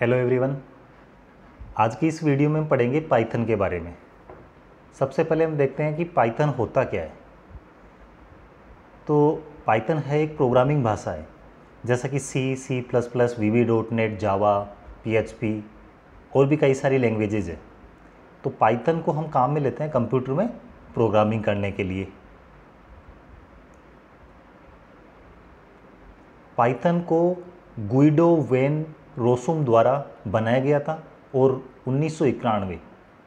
hello everyone आज की इस वीडियो में हम पढ़ेंगे पाइथन के बारे में सबसे पहले हम देखते हैं कि पाइथन होता क्या है तो पाइथन है एक प्रोग्रामिंग भाषा है जैसा कि C C plus plus V B dot net Java P और भी कई सारी लैंग्वेजेज है तो पाइथन को हम काम में लेते हैं कंप्यूटर में प्रोग्रामिंग करने के लिए पाइथन को गुइडो वेन रोसोम द्वारा बनाया गया था और उन्नीस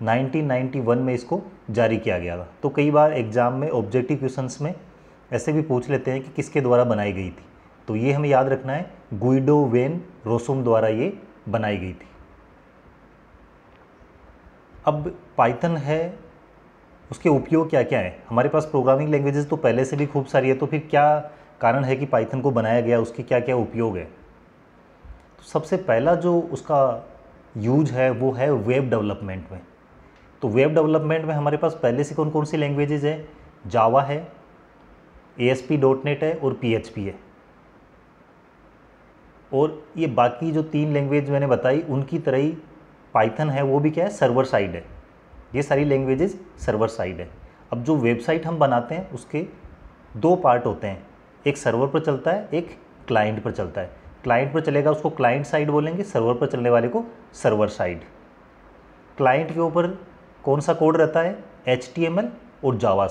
1991 में इसको जारी किया गया था तो कई बार एग्ज़ाम में ऑब्जेक्टिव क्वेश्चंस में ऐसे भी पूछ लेते हैं कि किसके द्वारा बनाई गई थी तो ये हमें याद रखना है गुइडो वेन रोसोम द्वारा ये बनाई गई थी अब पाइथन है उसके उपयोग क्या क्या है हमारे पास प्रोग्रामिंग लैंग्वेजेस तो पहले से भी खूब सारी है तो फिर क्या कारण है कि पाइथन को बनाया गया उसके क्या क्या उपयोग है सबसे पहला जो उसका यूज है वो है वेब डेवलपमेंट में तो वेब डेवलपमेंट में हमारे पास पहले से कौन कौन सी लैंग्वेजेज है जावा है A S P dot net है और पी एच पी है और ये बाकी जो तीन लैंग्वेज मैंने बताई उनकी तरह ही पाइथन है वो भी क्या है सर्वर साइड है ये सारी लैंग्वेजेज सर्वर साइड है अब जो वेबसाइट हम बनाते हैं उसके दो पार्ट होते हैं एक सर्वर पर चलता है एक क्लाइंट पर चलता है क्लाइंट पर चलेगा उसको क्लाइंट साइड बोलेंगे सर्वर पर चलने वाले को सर्वर साइड क्लाइंट के ऊपर कौन सा कोड रहता है एच और जावा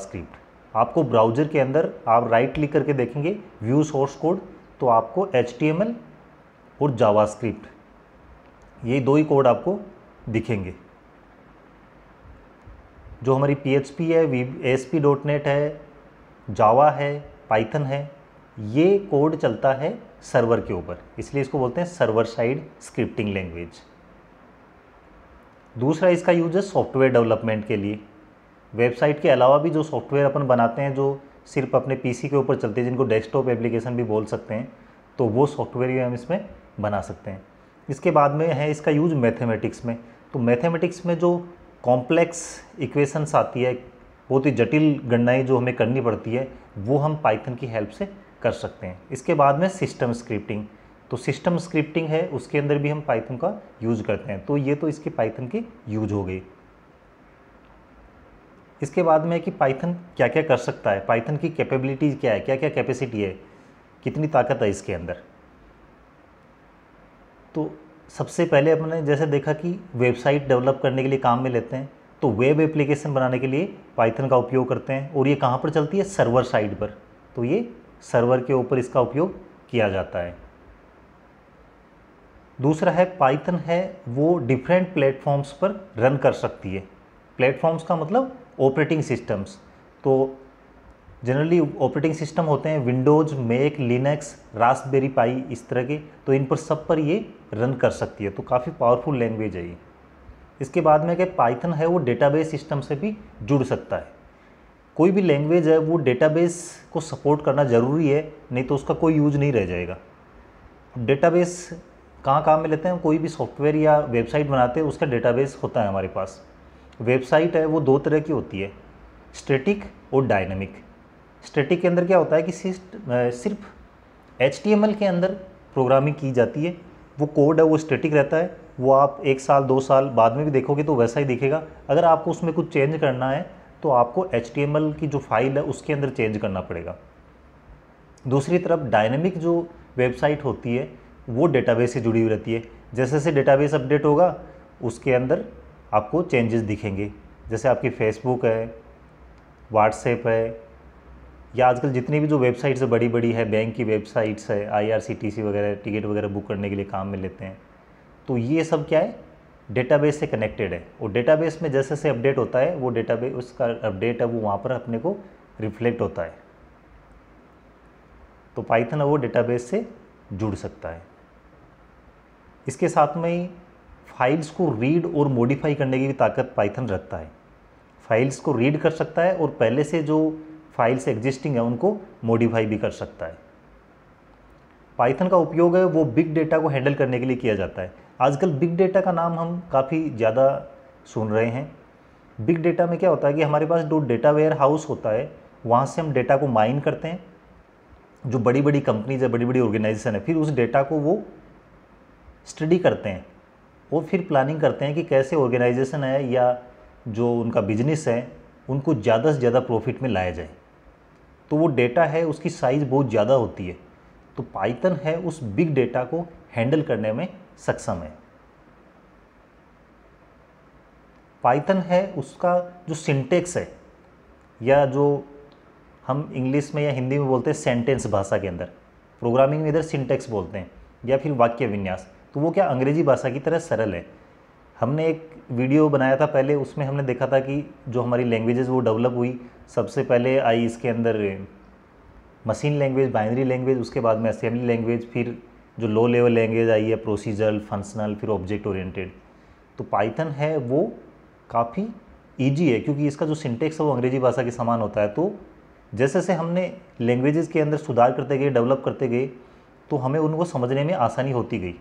आपको ब्राउजर के अंदर आप राइट क्लिक करके देखेंगे व्यू सोर्स कोड तो आपको एच और जावा ये दो ही कोड आपको दिखेंगे जो हमारी पी है वी है जावा है पाइथन है ये कोड चलता है सर्वर के ऊपर इसलिए इसको बोलते हैं सर्वर साइड स्क्रिप्टिंग लैंग्वेज दूसरा इसका यूज है सॉफ्टवेयर डेवलपमेंट के लिए वेबसाइट के अलावा भी जो सॉफ्टवेयर अपन बनाते हैं जो सिर्फ अपने पीसी के ऊपर चलते हैं जिनको डेस्कटॉप एप्लीकेशन भी बोल सकते हैं तो वो सॉफ्टवेयर भी हम इसमें बना सकते हैं इसके बाद में है इसका यूज मैथेमेटिक्स में तो मैथेमेटिक्स में जो कॉम्प्लेक्स इक्वेशंस आती है बहुत ही जटिल गणनाएँ जो हमें करनी पड़ती है वो हम पाइथन की हेल्प से कर सकते हैं इसके बाद में सिस्टम स्क्रिप्टिंग तो सिस्टम स्क्रिप्टिंग है उसके अंदर भी हम पाइथन का यूज करते हैं तो ये तो इसकी पाइथन की यूज हो गई इसके बाद में है कि पाइथन क्या क्या कर सकता है पाइथन की कैपेबिलिटीज क्या है क्या क्या कैपेसिटी है कितनी ताकत है इसके अंदर तो सबसे पहले हमने जैसे देखा कि वेबसाइट डेवलप करने के लिए काम में लेते हैं तो वेब एप्लीकेशन बनाने के लिए पाइथन का उपयोग करते हैं और ये कहाँ पर चलती है सर्वर साइड पर तो ये सर्वर के ऊपर इसका उपयोग किया जाता है दूसरा है पाइथन है वो डिफरेंट प्लेटफॉर्म्स पर रन कर सकती है प्लेटफॉर्म्स का मतलब ऑपरेटिंग सिस्टम्स तो जनरली ऑपरेटिंग सिस्टम होते हैं Windows Mac Linux Raspberry Pi इस तरह के तो इन पर सब पर ये रन कर सकती है तो काफ़ी पावरफुल लैंग्वेज है ये इसके बाद में क्या पाइथन है वो डेटाबेस सिस्टम से भी जुड़ सकता है कोई भी लैंग्वेज है वो डेटाबेस को सपोर्ट करना ज़रूरी है नहीं तो उसका कोई यूज नहीं रह जाएगा डेटाबेस कहाँ काम में लेते हैं कोई भी सॉफ्टवेयर या वेबसाइट बनाते हैं उसका डेटाबेस होता है हमारे पास वेबसाइट है वो दो तरह की होती है स्टेटिक और डायनेमिक स्टेटिक के अंदर क्या होता है कि सिर्फ एच के अंदर प्रोग्रामिंग की जाती है वो कोड है वो स्टेटिक रहता है वो आप एक साल दो साल बाद में भी देखोगे तो वैसा ही दिखेगा अगर आपको उसमें कुछ चेंज करना है तो आपको एच की जो फाइल है उसके अंदर चेंज करना पड़ेगा दूसरी तरफ डायनेमिक जो वेबसाइट होती है वो डेटाबेस से जुड़ी हुई रहती है जैसे जैसे डेटाबेस अपडेट होगा उसके अंदर आपको चेंजेस दिखेंगे जैसे आपकी फेसबुक है व्हाट्सएप है या आजकल जितनी भी जो वेबसाइट्स बड़ी बड़ी है बैंक की वेबसाइट्स है आईआरसीटीसी वगैरह टिकट वगैरह बुक करने के लिए काम में लेते हैं तो ये सब क्या है डेटाबेस से कनेक्टेड है और डेटाबेस में जैसे जैसे अपडेट होता है वो डेटाबेस उसका अपडेट है वो वहाँ पर अपने को रिफ्लेक्ट होता है तो पाइथन वो डेटाबेस से जुड़ सकता है इसके साथ में ही फाइल्स को रीड और मॉडिफाई करने की भी ताकत पाइथन रखता है फाइल्स को रीड कर सकता है और पहले से जो फाइल्स एग्जिस्टिंग है उनको मॉडिफाई भी कर सकता है पाइथन का उपयोग है वो बिग डेटा को हैंडल करने के लिए किया जाता है आजकल बिग डेटा का नाम हम काफ़ी ज़्यादा सुन रहे हैं बिग डेटा में क्या होता है कि हमारे पास जो डेटा वेयर हाउस होता है वहाँ से हम डेटा को माइन करते हैं जो बड़ी बड़ी कंपनीज है बड़ी बड़ी ऑर्गेनाइजेशन है फिर उस डेटा को वो स्टडी करते हैं और फिर प्लानिंग करते हैं कि कैसे ऑर्गेनाइजेशन है या जो उनका बिजनेस है उनको ज़्यादा से ज़्यादा प्रॉफिट में लाया जाए तो वो डेटा है उसकी साइज़ बहुत ज़्यादा होती है तो पाइथन है उस बिग डेटा को हैंडल करने में सक्षम है पाइथन है उसका जो सिंटेक्स है या जो हम इंग्लिश में या हिंदी में बोलते हैं सेंटेंस भाषा के अंदर प्रोग्रामिंग में इधर सिंटेक्स बोलते हैं या फिर वाक्य विन्यास तो वो क्या अंग्रेजी भाषा की तरह सरल है हमने एक वीडियो बनाया था पहले उसमें हमने देखा था कि जो हमारी लैंग्वेजेस वो डेवलप हुई सबसे पहले आई इसके अंदर मशीन लैंग्वेज बाइनरी लैंग्वेज उसके बाद में असेंबली लैंग्वेज फिर जो लो लेवल लैंग्वेज आई है प्रोसीजरल फंक्शनल फिर ऑब्जेक्ट ओरिएंटेड तो पाइथन है वो काफ़ी ईजी है क्योंकि इसका जो सिंटेक्स है वो अंग्रेजी भाषा के समान होता है तो जैसे जैसे हमने लैंग्वेजेस के अंदर सुधार करते गए डेवलप करते गए तो हमें उनको समझने में आसानी होती गई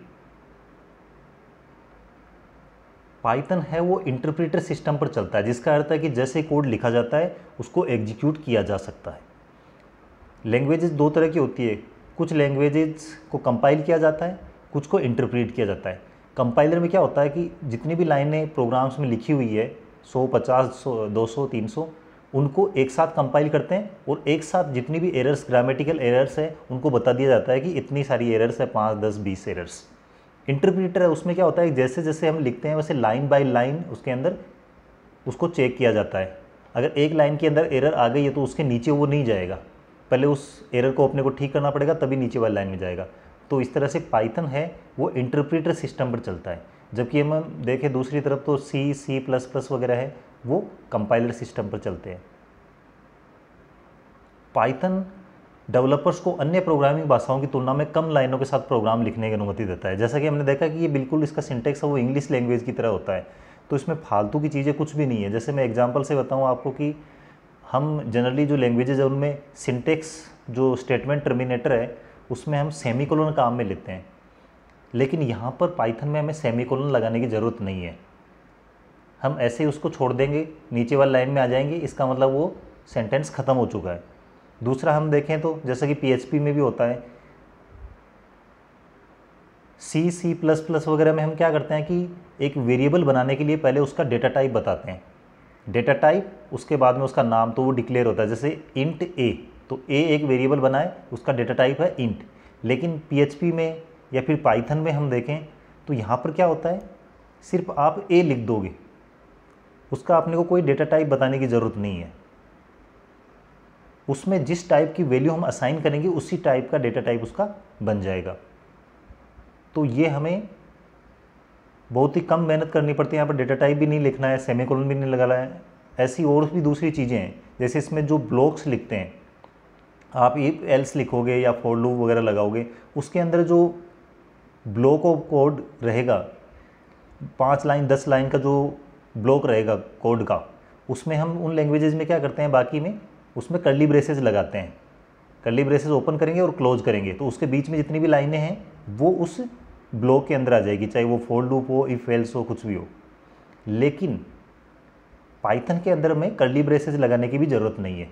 पाइथन है वो इंटरप्रेटर सिस्टम पर चलता है जिसका अर्थ है कि जैसे कोड लिखा जाता है उसको एग्जीक्यूट किया जा सकता है लैंग्वेजेस दो तरह की होती है कुछ लैंग्वेजेस को कंपाइल किया जाता है कुछ को इंटरप्रेट किया जाता है कंपाइलर में क्या होता है कि जितनी भी लाइनें प्रोग्राम्स में लिखी हुई है 150, 200, 300 उनको एक साथ कंपाइल करते हैं और एक साथ जितनी भी एरर्स ग्रामेटिकल एरर्स हैं उनको बता दिया जाता है कि इतनी सारी एरर्स हैं पाँच दस बीस एरर्स इंटरप्रीटर है उसमें क्या होता है जैसे जैसे हम लिखते हैं वैसे लाइन बाय लाइन उसके अंदर उसको चेक किया जाता है अगर एक लाइन के अंदर एरर आ गई है तो उसके नीचे वो नहीं जाएगा पहले उस एरर को अपने को ठीक करना पड़ेगा तभी नीचे वाली लाइन में जाएगा तो इस तरह से पाइथन है वो इंटरप्रेटर सिस्टम पर चलता है जबकि हम देखें दूसरी तरफ तो सी सी प्लस प्लस वगैरह है वो कंपाइलर सिस्टम पर चलते हैं पाइथन डेवलपर्स को अन्य प्रोग्रामिंग भाषाओं की तुलना में कम लाइनों के साथ प्रोग्राम लिखने की अनुमति देता है जैसा कि हमने देखा कि ये बिल्कुल इसका सिंटेक्स है वो इंग्लिश लैंग्वेज की तरह होता है तो इसमें फालतू की चीज़ें कुछ भी नहीं है जैसे मैं एग्जाम्पल से बताऊँ आपको कि हम जनरली जो लैंग्वेजेज है उनमें सिंटेक्स जो स्टेटमेंट टर्मिनेटर है उसमें हम सेमी काम में लेते हैं लेकिन यहाँ पर पाइथन में हमें सेमी लगाने की ज़रूरत नहीं है हम ऐसे ही उसको छोड़ देंगे नीचे वाली लाइन में आ जाएंगे इसका मतलब वो सेंटेंस ख़त्म हो चुका है दूसरा हम देखें तो जैसा कि पीएचपी में भी होता है सी सी प्लस प्लस वगैरह में हम क्या करते हैं कि एक वेरिएबल बनाने के लिए पहले उसका डेटा टाइप बताते हैं डेटा टाइप उसके बाद में उसका नाम तो वो डिक्लेयर होता है जैसे इंट ए तो ए एक वेरिएबल बनाए उसका डेटा टाइप है इंट लेकिन पी में या फिर पाइथन में हम देखें तो यहाँ पर क्या होता है सिर्फ आप ए लिख दोगे उसका आपने को कोई डेटा टाइप बताने की ज़रूरत नहीं है उसमें जिस टाइप की वैल्यू हम असाइन करेंगे उसी टाइप का डेटा टाइप उसका बन जाएगा तो ये हमें बहुत ही कम मेहनत करनी पड़ती है यहाँ पर डेटा टाइप भी नहीं लिखना है सेमी भी नहीं लगाना है ऐसी और भी दूसरी चीज़ें हैं जैसे इसमें जो ब्लॉक्स लिखते हैं आप ई एल्स लिखोगे या फोल्डू वगैरह लगाओगे उसके अंदर जो ब्लॉक ऑफ कोड रहेगा पाँच लाइन दस लाइन का जो ब्लॉक रहेगा कोड का उसमें हम उन लैंग्वेजेज में क्या करते हैं बाकी में उसमें कर्ली ब्रेसेज लगाते हैं कर्ली ब्रेसेज ओपन करेंगे और क्लोज करेंगे तो उसके बीच में जितनी भी लाइनें हैं वो उस ब्लॉक के अंदर आ जाएगी चाहे वो फोर लूप हो इफ एल्स हो कुछ भी हो लेकिन पाइथन के अंदर में कर्ली ब्रेसेस लगाने की भी ज़रूरत नहीं है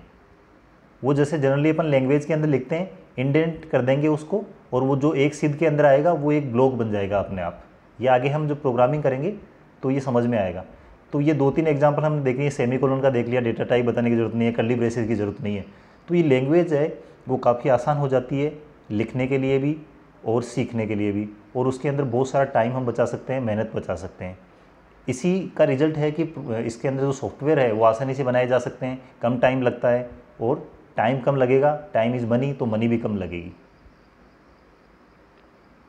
वो जैसे जनरली अपन लैंग्वेज के अंदर लिखते हैं इंडेंट कर देंगे उसको और वो जो एक सिद्ध के अंदर आएगा वो एक ब्लॉक बन जाएगा अपने आप ये आगे हम जो प्रोग्रामिंग करेंगे तो ये समझ में आएगा तो ये दो तीन एग्जाम्पल हमने देख लिए सेमी कोलोन का देख लिया डेटा टाइप बताने की ज़रूरत नहीं है कर्ली ब्रेसेज की ज़रूरत नहीं है तो ये लैंग्वेज है वो काफ़ी आसान हो जाती है लिखने के लिए भी और सीखने के लिए भी और उसके अंदर बहुत सारा टाइम हम बचा सकते हैं मेहनत बचा सकते हैं इसी का रिजल्ट है कि इसके अंदर जो सॉफ्टवेयर है वो आसानी से बनाए जा सकते हैं कम टाइम लगता है और टाइम कम लगेगा टाइम इज़ मनी तो मनी भी कम लगेगी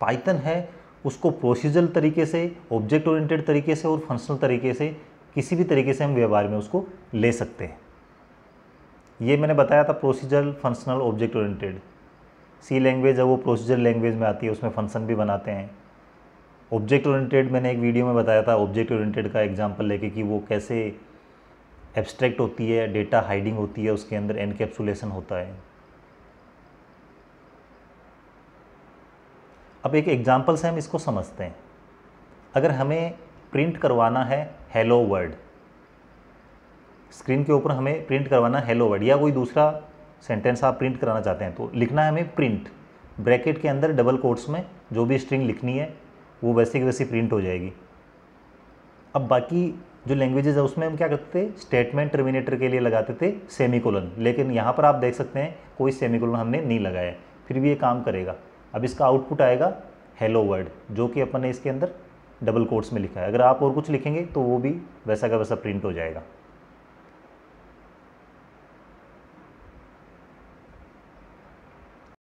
पाइथन है उसको प्रोसीजरल तरीके से ऑब्जेक्ट ओरिएंटेड तरीके से और फंक्शनल तरीके से किसी भी तरीके से हम व्यवहार में उसको ले सकते हैं ये मैंने बताया था procedural functional object oriented C language है वो प्रोसीजर लैंग्वेज में आती है उसमें फंक्शन भी बनाते हैं ऑब्जेक्ट ओरिएंटेड मैंने एक वीडियो में बताया था ऑब्जेक्ट ओरिएंटेड का एग्जांपल लेके कि वो कैसे एब्स्ट्रैक्ट होती है डेटा हाइडिंग होती है उसके अंदर एनकेप्सुलेशन होता है अब एक एग्जाम्पल से हम इसको समझते हैं अगर हमें प्रिंट करवाना है हेलो वर्ड स्क्रीन के ऊपर हमें प्रिंट करवाना हेलो वर्ड या कोई दूसरा सेंटेंस आप प्रिंट कराना चाहते हैं तो लिखना है हमें प्रिंट ब्रैकेट के अंदर डबल कोट्स में जो भी स्ट्रिंग लिखनी है वो वैसे की वैसे प्रिंट हो जाएगी अब बाकी जो लैंग्वेजेज है उसमें हम क्या करते थे स्टेटमेंट टर्मिनेटर के लिए लगाते थे सेमी लेकिन यहाँ पर आप देख सकते हैं कोई सेमी हमने नहीं लगाया फिर भी ये काम करेगा अब इसका आउटपुट आएगा हेलो वर्ड जो कि अपन ने इसके अंदर डबल कोट्स में लिखा है अगर आप और कुछ लिखेंगे तो वो भी वैसा का वैसा प्रिंट हो जाएगा